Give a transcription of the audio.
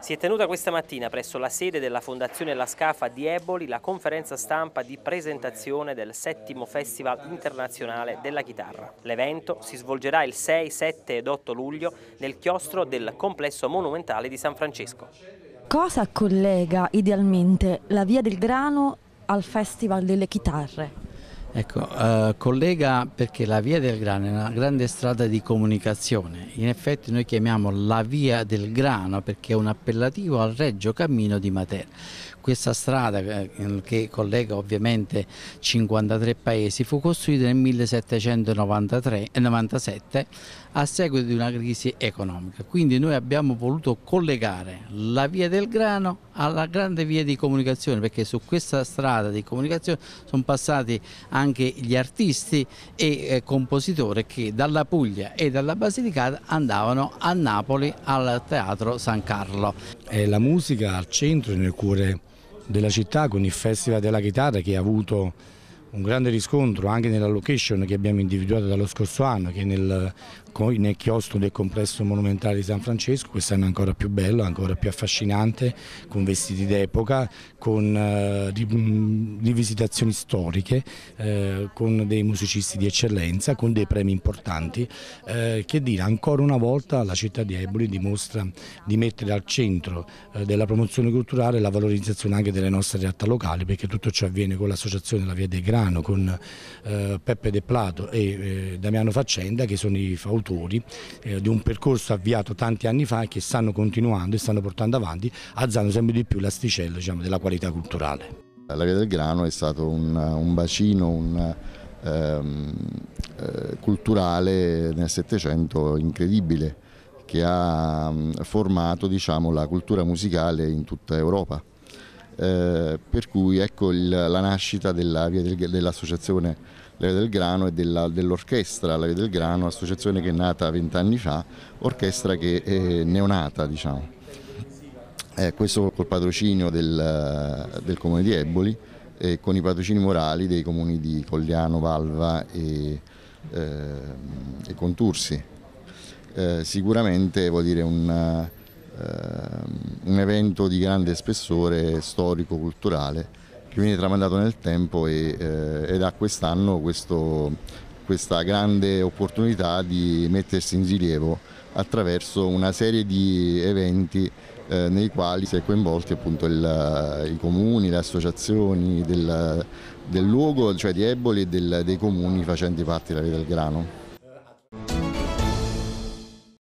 Si è tenuta questa mattina presso la sede della Fondazione La Scafa di Eboli la conferenza stampa di presentazione del settimo Festival Internazionale della Chitarra. L'evento si svolgerà il 6, 7 ed 8 luglio nel chiostro del Complesso Monumentale di San Francesco. Cosa collega idealmente la Via del Grano al Festival delle Chitarre? Ecco, eh, collega perché la via del grano è una grande strada di comunicazione, in effetti noi chiamiamo la via del grano perché è un appellativo al Reggio Cammino di Matera. Questa strada eh, che collega ovviamente 53 paesi fu costruita nel 1797 eh, a seguito di una crisi economica, quindi noi abbiamo voluto collegare la via del grano alla grande via di comunicazione perché su questa strada di comunicazione sono passati anche gli artisti e eh, compositori che dalla Puglia e dalla Basilicata andavano a Napoli al Teatro San Carlo. È eh, la musica al centro e nel cuore della città con il Festival della Chitarra che ha avuto un grande riscontro anche nella location che abbiamo individuato dallo scorso anno che è nel nel chiostro del complesso monumentale di San Francesco, quest'anno ancora più bello, ancora più affascinante, con vestiti d'epoca, con eh, rivisitazioni mm, storiche, eh, con dei musicisti di eccellenza, con dei premi importanti. Eh, che dire, ancora una volta la città di Eboli dimostra di mettere al centro eh, della promozione culturale la valorizzazione anche delle nostre realtà locali, perché tutto ciò avviene con l'associazione La Via del Grano, con eh, Peppe De Plato e eh, Damiano Faccenda, che sono i famosi autori eh, di un percorso avviato tanti anni fa e che stanno continuando e stanno portando avanti, alzando sempre di più l'asticella diciamo, della qualità culturale. La Via del Grano è stato un, un bacino, un, ehm, eh, culturale nel Settecento incredibile che ha mm, formato diciamo, la cultura musicale in tutta Europa. Eh, per cui ecco il, la nascita dell'associazione la Via del Grano e dell'orchestra La Via del Grano, associazione che è nata vent'anni fa, orchestra che è neonata diciamo. Eh, questo col patrocinio del, del comune di Eboli e con i patrocini morali dei comuni di Colliano, Valva e, eh, e Contursi. Eh, sicuramente vuol dire un un evento di grande spessore storico-culturale che viene tramandato nel tempo e, eh, ed ha quest'anno questa grande opportunità di mettersi in rilievo attraverso una serie di eventi eh, nei quali si è coinvolti appunto il, i comuni, le associazioni del, del luogo, cioè di Eboli e del, dei comuni facenti parte della Via del Grano.